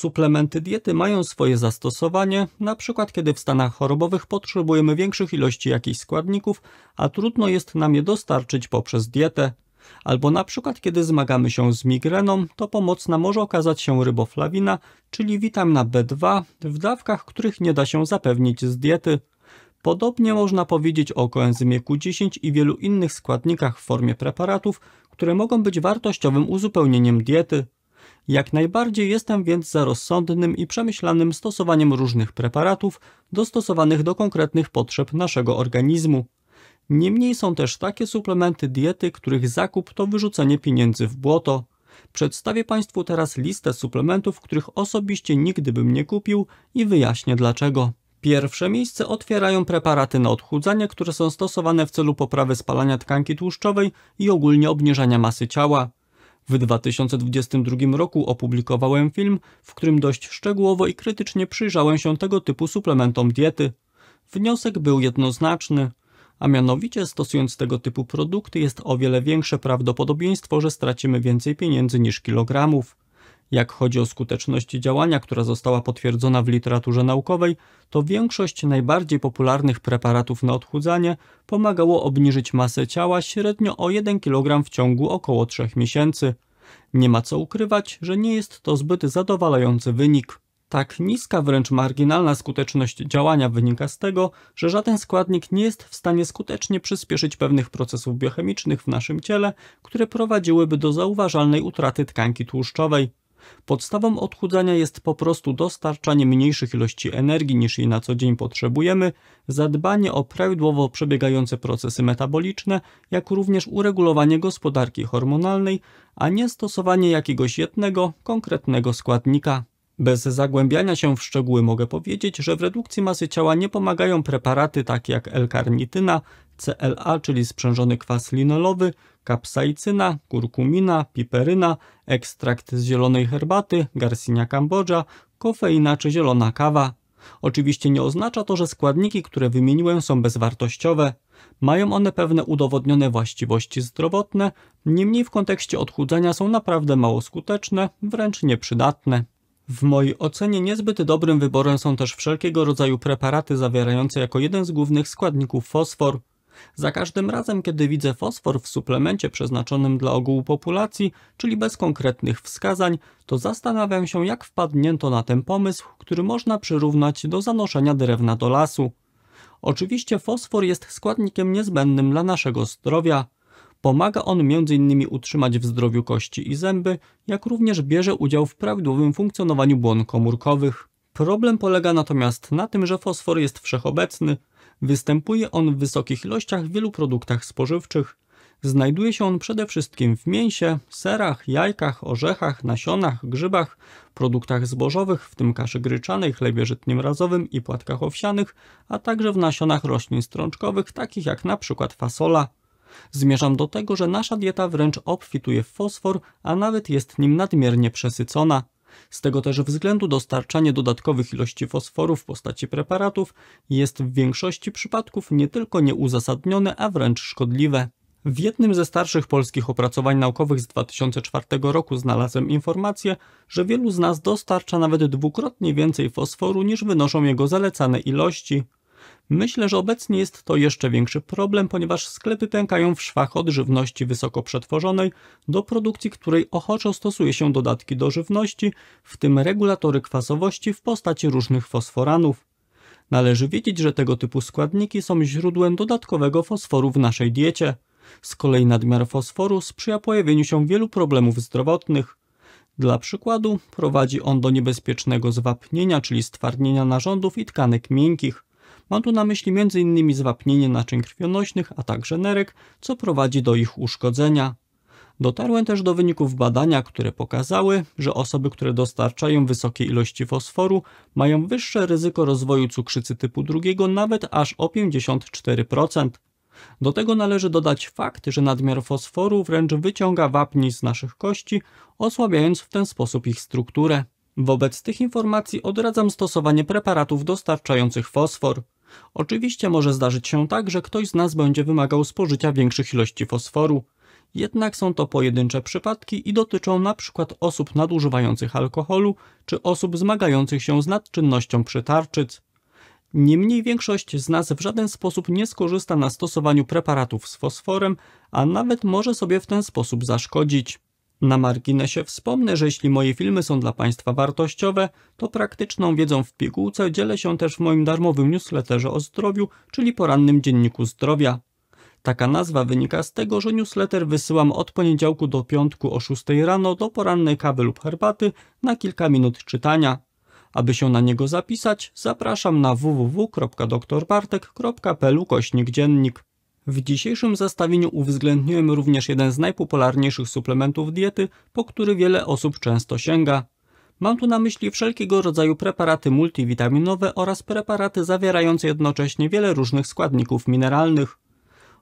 Suplementy diety mają swoje zastosowanie, na przykład kiedy w stanach chorobowych potrzebujemy większych ilości jakichś składników, a trudno jest nam je dostarczyć poprzez dietę. Albo na przykład kiedy zmagamy się z migreną, to pomocna może okazać się ryboflawina, czyli witamina B2 w dawkach, których nie da się zapewnić z diety. Podobnie można powiedzieć o koenzymie Q10 i wielu innych składnikach w formie preparatów, które mogą być wartościowym uzupełnieniem diety. Jak najbardziej jestem więc za rozsądnym i przemyślanym stosowaniem różnych preparatów dostosowanych do konkretnych potrzeb naszego organizmu. Niemniej są też takie suplementy diety, których zakup to wyrzucenie pieniędzy w błoto. Przedstawię Państwu teraz listę suplementów, których osobiście nigdy bym nie kupił i wyjaśnię dlaczego. Pierwsze miejsce otwierają preparaty na odchudzanie, które są stosowane w celu poprawy spalania tkanki tłuszczowej i ogólnie obniżania masy ciała. W 2022 roku opublikowałem film, w którym dość szczegółowo i krytycznie przyjrzałem się tego typu suplementom diety. Wniosek był jednoznaczny, a mianowicie stosując tego typu produkty jest o wiele większe prawdopodobieństwo, że stracimy więcej pieniędzy niż kilogramów. Jak chodzi o skuteczność działania, która została potwierdzona w literaturze naukowej, to większość najbardziej popularnych preparatów na odchudzanie pomagało obniżyć masę ciała średnio o 1 kg w ciągu około 3 miesięcy. Nie ma co ukrywać, że nie jest to zbyt zadowalający wynik. Tak niska, wręcz marginalna skuteczność działania wynika z tego, że żaden składnik nie jest w stanie skutecznie przyspieszyć pewnych procesów biochemicznych w naszym ciele, które prowadziłyby do zauważalnej utraty tkanki tłuszczowej. Podstawą odchudzania jest po prostu dostarczanie mniejszych ilości energii niż jej na co dzień potrzebujemy, zadbanie o prawidłowo przebiegające procesy metaboliczne, jak również uregulowanie gospodarki hormonalnej, a nie stosowanie jakiegoś jednego, konkretnego składnika. Bez zagłębiania się w szczegóły mogę powiedzieć, że w redukcji masy ciała nie pomagają preparaty takie jak L-karnityna, CLA, czyli sprzężony kwas linolowy, kapsaicyna, kurkumina, piperyna, ekstrakt z zielonej herbaty, garcinia kambodża, kofeina czy zielona kawa. Oczywiście nie oznacza to, że składniki, które wymieniłem są bezwartościowe. Mają one pewne udowodnione właściwości zdrowotne, niemniej w kontekście odchudzania są naprawdę mało skuteczne, wręcz nieprzydatne. W mojej ocenie niezbyt dobrym wyborem są też wszelkiego rodzaju preparaty zawierające jako jeden z głównych składników fosfor. Za każdym razem, kiedy widzę fosfor w suplemencie przeznaczonym dla ogółu populacji, czyli bez konkretnych wskazań, to zastanawiam się, jak wpadnięto na ten pomysł, który można przyrównać do zanoszenia drewna do lasu. Oczywiście fosfor jest składnikiem niezbędnym dla naszego zdrowia. Pomaga on m.in. utrzymać w zdrowiu kości i zęby, jak również bierze udział w prawidłowym funkcjonowaniu błon komórkowych. Problem polega natomiast na tym, że fosfor jest wszechobecny, Występuje on w wysokich ilościach w wielu produktach spożywczych. Znajduje się on przede wszystkim w mięsie, serach, jajkach, orzechach, nasionach, grzybach, produktach zbożowych, w tym kaszy gryczanej, chlebie żytnim razowym i płatkach owsianych, a także w nasionach roślin strączkowych, takich jak na przykład fasola. Zmierzam do tego, że nasza dieta wręcz obfituje w fosfor, a nawet jest nim nadmiernie przesycona. Z tego też względu dostarczanie dodatkowych ilości fosforu w postaci preparatów jest w większości przypadków nie tylko nieuzasadnione, a wręcz szkodliwe. W jednym ze starszych polskich opracowań naukowych z 2004 roku znalazłem informację, że wielu z nas dostarcza nawet dwukrotnie więcej fosforu niż wynoszą jego zalecane ilości, Myślę, że obecnie jest to jeszcze większy problem, ponieważ sklepy pękają w szwach od żywności wysoko przetworzonej do produkcji, której ochoczo stosuje się dodatki do żywności, w tym regulatory kwasowości w postaci różnych fosforanów. Należy wiedzieć, że tego typu składniki są źródłem dodatkowego fosforu w naszej diecie. Z kolei nadmiar fosforu sprzyja pojawieniu się wielu problemów zdrowotnych. Dla przykładu prowadzi on do niebezpiecznego zwapnienia, czyli stwardnienia narządów i tkanek miękkich. Mam tu na myśli m.in. zwapnienie naczyń krwionośnych, a także nerek, co prowadzi do ich uszkodzenia. Dotarłem też do wyników badania, które pokazały, że osoby, które dostarczają wysokiej ilości fosforu, mają wyższe ryzyko rozwoju cukrzycy typu drugiego nawet aż o 54%. Do tego należy dodać fakt, że nadmiar fosforu wręcz wyciąga wapni z naszych kości, osłabiając w ten sposób ich strukturę. Wobec tych informacji odradzam stosowanie preparatów dostarczających fosfor. Oczywiście może zdarzyć się tak, że ktoś z nas będzie wymagał spożycia większych ilości fosforu, jednak są to pojedyncze przypadki i dotyczą np. osób nadużywających alkoholu czy osób zmagających się z nadczynnością tarczyc. Niemniej większość z nas w żaden sposób nie skorzysta na stosowaniu preparatów z fosforem, a nawet może sobie w ten sposób zaszkodzić. Na marginesie wspomnę, że jeśli moje filmy są dla Państwa wartościowe, to praktyczną wiedzą w pigułce dzielę się też w moim darmowym newsletterze o zdrowiu, czyli porannym dzienniku zdrowia. Taka nazwa wynika z tego, że newsletter wysyłam od poniedziałku do piątku o 6 rano do porannej kawy lub herbaty na kilka minut czytania. Aby się na niego zapisać, zapraszam na www.doktorbartek.pl kośnik dziennik. W dzisiejszym zestawieniu uwzględniłem również jeden z najpopularniejszych suplementów diety, po który wiele osób często sięga. Mam tu na myśli wszelkiego rodzaju preparaty multivitaminowe oraz preparaty zawierające jednocześnie wiele różnych składników mineralnych.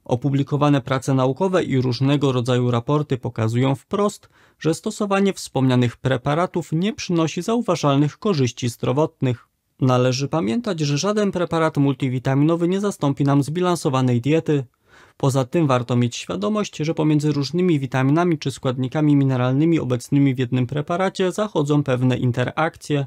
Opublikowane prace naukowe i różnego rodzaju raporty pokazują wprost, że stosowanie wspomnianych preparatów nie przynosi zauważalnych korzyści zdrowotnych. Należy pamiętać, że żaden preparat multivitaminowy nie zastąpi nam zbilansowanej diety. Poza tym warto mieć świadomość, że pomiędzy różnymi witaminami czy składnikami mineralnymi obecnymi w jednym preparacie zachodzą pewne interakcje.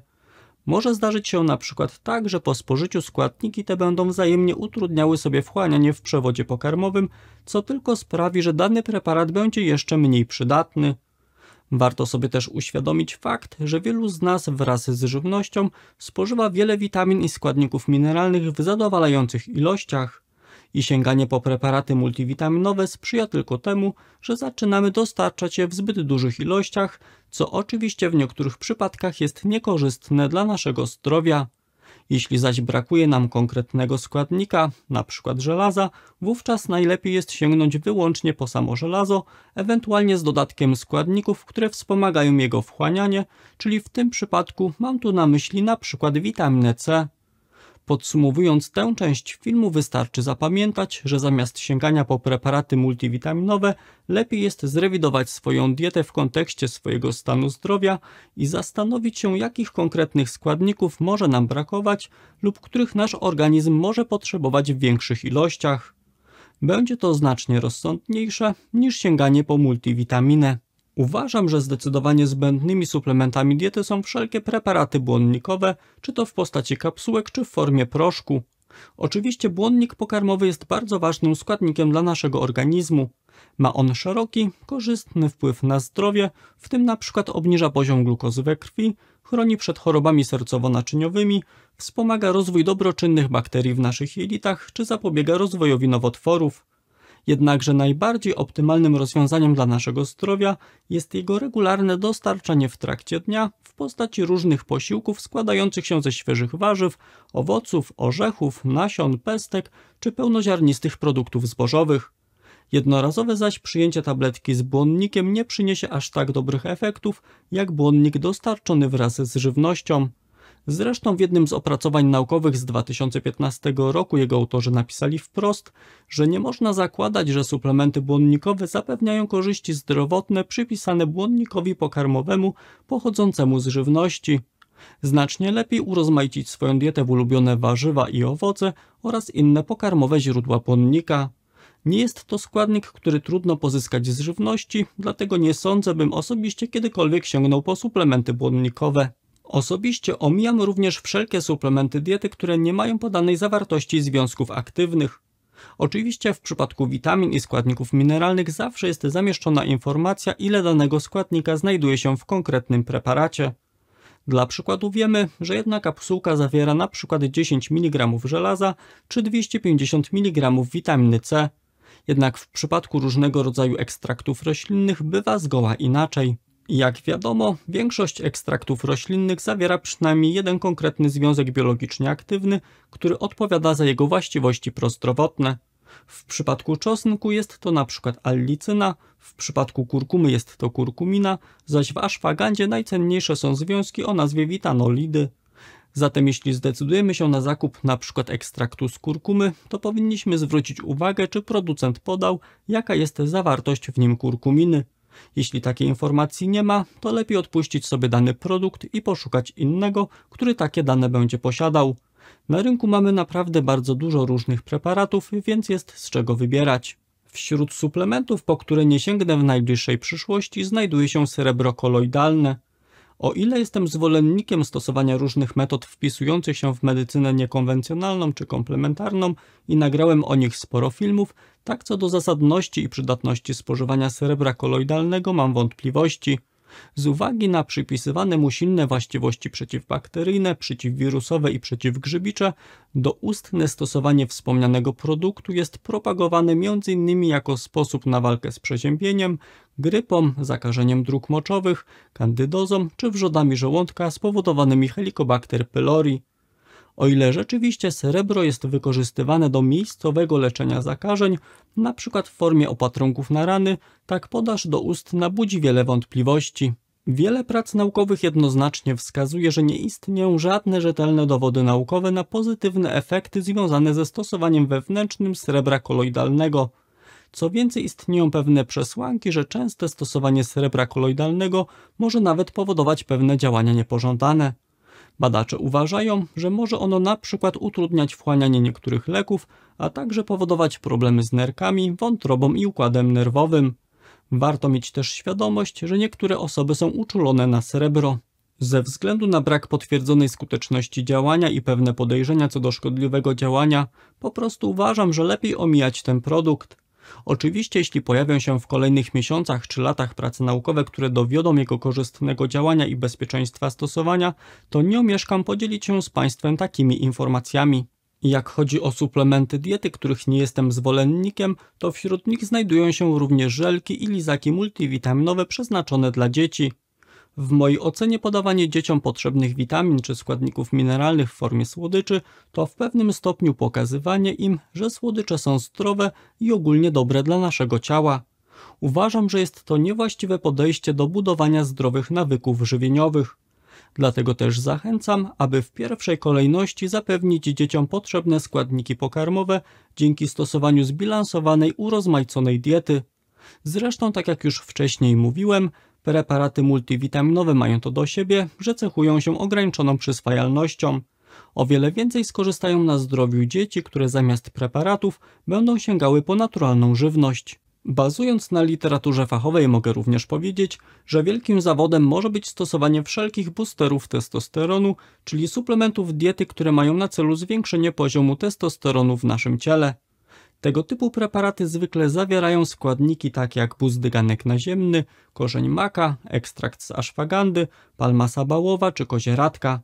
Może zdarzyć się na przykład tak, że po spożyciu składniki te będą wzajemnie utrudniały sobie wchłanianie w przewodzie pokarmowym, co tylko sprawi, że dany preparat będzie jeszcze mniej przydatny. Warto sobie też uświadomić fakt, że wielu z nas wraz z żywnością spożywa wiele witamin i składników mineralnych w zadowalających ilościach i sięganie po preparaty multivitaminowe sprzyja tylko temu, że zaczynamy dostarczać je w zbyt dużych ilościach, co oczywiście w niektórych przypadkach jest niekorzystne dla naszego zdrowia. Jeśli zaś brakuje nam konkretnego składnika, np. żelaza, wówczas najlepiej jest sięgnąć wyłącznie po samo żelazo, ewentualnie z dodatkiem składników, które wspomagają jego wchłanianie, czyli w tym przypadku mam tu na myśli np. witaminę C, Podsumowując tę część filmu wystarczy zapamiętać, że zamiast sięgania po preparaty multivitaminowe, lepiej jest zrewidować swoją dietę w kontekście swojego stanu zdrowia i zastanowić się, jakich konkretnych składników może nam brakować lub których nasz organizm może potrzebować w większych ilościach. Będzie to znacznie rozsądniejsze niż sięganie po multivitaminę. Uważam, że zdecydowanie zbędnymi suplementami diety są wszelkie preparaty błonnikowe, czy to w postaci kapsułek, czy w formie proszku. Oczywiście błonnik pokarmowy jest bardzo ważnym składnikiem dla naszego organizmu. Ma on szeroki, korzystny wpływ na zdrowie, w tym na przykład obniża poziom glukozy we krwi, chroni przed chorobami sercowo-naczyniowymi, wspomaga rozwój dobroczynnych bakterii w naszych jelitach, czy zapobiega rozwojowi nowotworów. Jednakże najbardziej optymalnym rozwiązaniem dla naszego zdrowia jest jego regularne dostarczanie w trakcie dnia w postaci różnych posiłków składających się ze świeżych warzyw, owoców, orzechów, nasion, pestek czy pełnoziarnistych produktów zbożowych. Jednorazowe zaś przyjęcie tabletki z błonnikiem nie przyniesie aż tak dobrych efektów, jak błonnik dostarczony wraz z żywnością. Zresztą w jednym z opracowań naukowych z 2015 roku jego autorzy napisali wprost, że nie można zakładać, że suplementy błonnikowe zapewniają korzyści zdrowotne przypisane błonnikowi pokarmowemu pochodzącemu z żywności. Znacznie lepiej urozmaicić swoją dietę w ulubione warzywa i owoce oraz inne pokarmowe źródła błonnika. Nie jest to składnik, który trudno pozyskać z żywności, dlatego nie sądzę, bym osobiście kiedykolwiek sięgnął po suplementy błonnikowe. Osobiście omijam również wszelkie suplementy diety, które nie mają podanej zawartości związków aktywnych. Oczywiście w przypadku witamin i składników mineralnych zawsze jest zamieszczona informacja, ile danego składnika znajduje się w konkretnym preparacie. Dla przykładu wiemy, że jedna kapsułka zawiera np. 10 mg żelaza czy 250 mg witaminy C. Jednak w przypadku różnego rodzaju ekstraktów roślinnych bywa zgoła inaczej. Jak wiadomo, większość ekstraktów roślinnych zawiera przynajmniej jeden konkretny związek biologicznie aktywny, który odpowiada za jego właściwości prozdrowotne. W przypadku czosnku jest to np. allicyna, w przypadku kurkumy jest to kurkumina, zaś w aszwagandzie najcenniejsze są związki o nazwie witanolidy. Zatem jeśli zdecydujemy się na zakup np. ekstraktu z kurkumy, to powinniśmy zwrócić uwagę, czy producent podał, jaka jest zawartość w nim kurkuminy. Jeśli takiej informacji nie ma, to lepiej odpuścić sobie dany produkt i poszukać innego, który takie dane będzie posiadał. Na rynku mamy naprawdę bardzo dużo różnych preparatów, więc jest z czego wybierać. Wśród suplementów, po które nie sięgnę w najbliższej przyszłości, znajduje się srebro koloidalne. O ile jestem zwolennikiem stosowania różnych metod wpisujących się w medycynę niekonwencjonalną czy komplementarną i nagrałem o nich sporo filmów, tak co do zasadności i przydatności spożywania srebra koloidalnego mam wątpliwości, z uwagi na przypisywane mu silne właściwości przeciwbakteryjne, przeciwwirusowe i przeciwgrzybicze, doustne stosowanie wspomnianego produktu jest propagowane m.in. jako sposób na walkę z przeziębieniem, grypą, zakażeniem dróg moczowych, kandydozą czy wrzodami żołądka spowodowanymi Helicobacter pylori o ile rzeczywiście srebro jest wykorzystywane do miejscowego leczenia zakażeń, np. w formie opatrunków na rany, tak podaż do ust nabudzi wiele wątpliwości. Wiele prac naukowych jednoznacznie wskazuje, że nie istnieją żadne rzetelne dowody naukowe na pozytywne efekty związane ze stosowaniem wewnętrznym srebra koloidalnego. Co więcej, istnieją pewne przesłanki, że częste stosowanie srebra koloidalnego może nawet powodować pewne działania niepożądane. Badacze uważają, że może ono na przykład utrudniać wchłanianie niektórych leków, a także powodować problemy z nerkami, wątrobą i układem nerwowym. Warto mieć też świadomość, że niektóre osoby są uczulone na srebro. Ze względu na brak potwierdzonej skuteczności działania i pewne podejrzenia co do szkodliwego działania, po prostu uważam, że lepiej omijać ten produkt. Oczywiście, jeśli pojawią się w kolejnych miesiącach czy latach prace naukowe, które dowiodą jego korzystnego działania i bezpieczeństwa stosowania, to nie omieszkam podzielić się z Państwem takimi informacjami. Jak chodzi o suplementy diety, których nie jestem zwolennikiem, to wśród nich znajdują się również żelki i lizaki multivitaminowe przeznaczone dla dzieci. W mojej ocenie podawanie dzieciom potrzebnych witamin czy składników mineralnych w formie słodyczy to w pewnym stopniu pokazywanie im, że słodycze są zdrowe i ogólnie dobre dla naszego ciała. Uważam, że jest to niewłaściwe podejście do budowania zdrowych nawyków żywieniowych. Dlatego też zachęcam, aby w pierwszej kolejności zapewnić dzieciom potrzebne składniki pokarmowe dzięki stosowaniu zbilansowanej, urozmaiconej diety. Zresztą, tak jak już wcześniej mówiłem, Preparaty multivitaminowe mają to do siebie, że cechują się ograniczoną przyswajalnością. O wiele więcej skorzystają na zdrowiu dzieci, które zamiast preparatów będą sięgały po naturalną żywność. Bazując na literaturze fachowej mogę również powiedzieć, że wielkim zawodem może być stosowanie wszelkich boosterów testosteronu, czyli suplementów diety, które mają na celu zwiększenie poziomu testosteronu w naszym ciele. Tego typu preparaty zwykle zawierają składniki takie jak buzdyganek naziemny, korzeń maka, ekstrakt z aszwagandy, palma sabałowa czy kozieratka.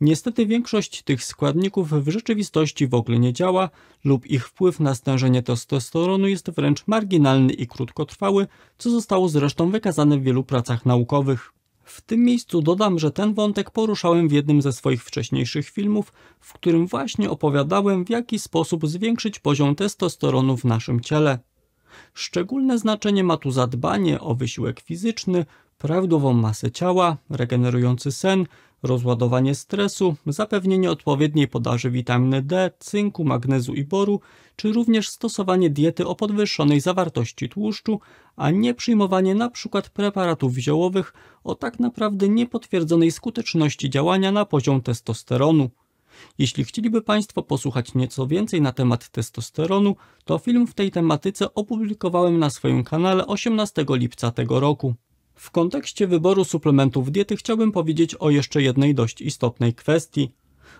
Niestety większość tych składników w rzeczywistości w ogóle nie działa lub ich wpływ na stężenie testosteronu jest wręcz marginalny i krótkotrwały, co zostało zresztą wykazane w wielu pracach naukowych. W tym miejscu dodam, że ten wątek poruszałem w jednym ze swoich wcześniejszych filmów, w którym właśnie opowiadałem w jaki sposób zwiększyć poziom testosteronu w naszym ciele. Szczególne znaczenie ma tu zadbanie o wysiłek fizyczny, prawidłową masę ciała, regenerujący sen, rozładowanie stresu, zapewnienie odpowiedniej podaży witaminy D, cynku, magnezu i boru, czy również stosowanie diety o podwyższonej zawartości tłuszczu, a nie przyjmowanie np. preparatów ziołowych o tak naprawdę niepotwierdzonej skuteczności działania na poziom testosteronu. Jeśli chcieliby Państwo posłuchać nieco więcej na temat testosteronu, to film w tej tematyce opublikowałem na swoim kanale 18 lipca tego roku. W kontekście wyboru suplementów diety chciałbym powiedzieć o jeszcze jednej dość istotnej kwestii.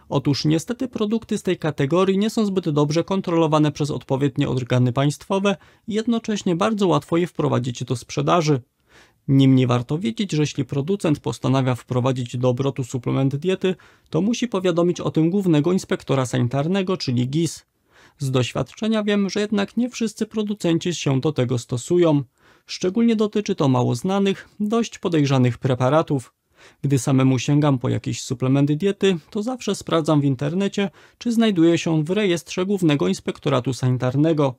Otóż niestety produkty z tej kategorii nie są zbyt dobrze kontrolowane przez odpowiednie organy państwowe i jednocześnie bardzo łatwo je wprowadzić do sprzedaży. Niemniej warto wiedzieć, że jeśli producent postanawia wprowadzić do obrotu suplement diety, to musi powiadomić o tym głównego inspektora sanitarnego, czyli GIS. Z doświadczenia wiem, że jednak nie wszyscy producenci się do tego stosują. Szczególnie dotyczy to mało znanych, dość podejrzanych preparatów. Gdy samemu sięgam po jakieś suplementy diety, to zawsze sprawdzam w internecie, czy znajduje się on w rejestrze Głównego Inspektoratu Sanitarnego.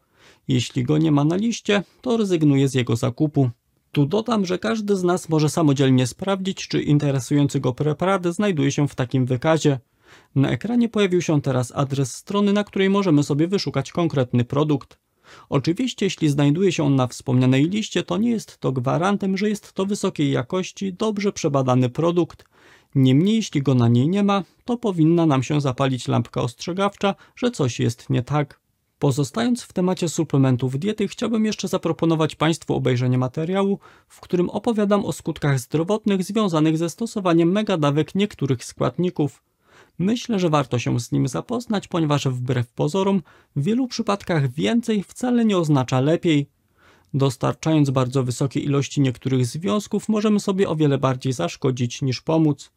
Jeśli go nie ma na liście, to rezygnuję z jego zakupu. Tu dodam, że każdy z nas może samodzielnie sprawdzić, czy interesujący go preparat znajduje się w takim wykazie. Na ekranie pojawił się teraz adres strony, na której możemy sobie wyszukać konkretny produkt. Oczywiście, jeśli znajduje się on na wspomnianej liście, to nie jest to gwarantem, że jest to wysokiej jakości, dobrze przebadany produkt. Niemniej, jeśli go na niej nie ma, to powinna nam się zapalić lampka ostrzegawcza, że coś jest nie tak. Pozostając w temacie suplementów diety, chciałbym jeszcze zaproponować Państwu obejrzenie materiału, w którym opowiadam o skutkach zdrowotnych związanych ze stosowaniem megadawek niektórych składników. Myślę, że warto się z nim zapoznać, ponieważ wbrew pozorom w wielu przypadkach więcej wcale nie oznacza lepiej. Dostarczając bardzo wysokie ilości niektórych związków możemy sobie o wiele bardziej zaszkodzić niż pomóc.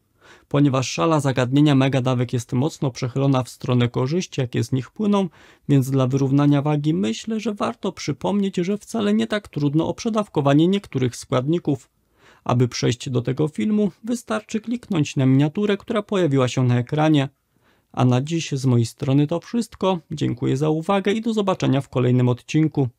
Ponieważ szala zagadnienia megadawek jest mocno przechylona w stronę korzyści, jakie z nich płyną, więc dla wyrównania wagi myślę, że warto przypomnieć, że wcale nie tak trudno o przedawkowanie niektórych składników. Aby przejść do tego filmu, wystarczy kliknąć na miniaturę, która pojawiła się na ekranie. A na dziś z mojej strony to wszystko. Dziękuję za uwagę i do zobaczenia w kolejnym odcinku.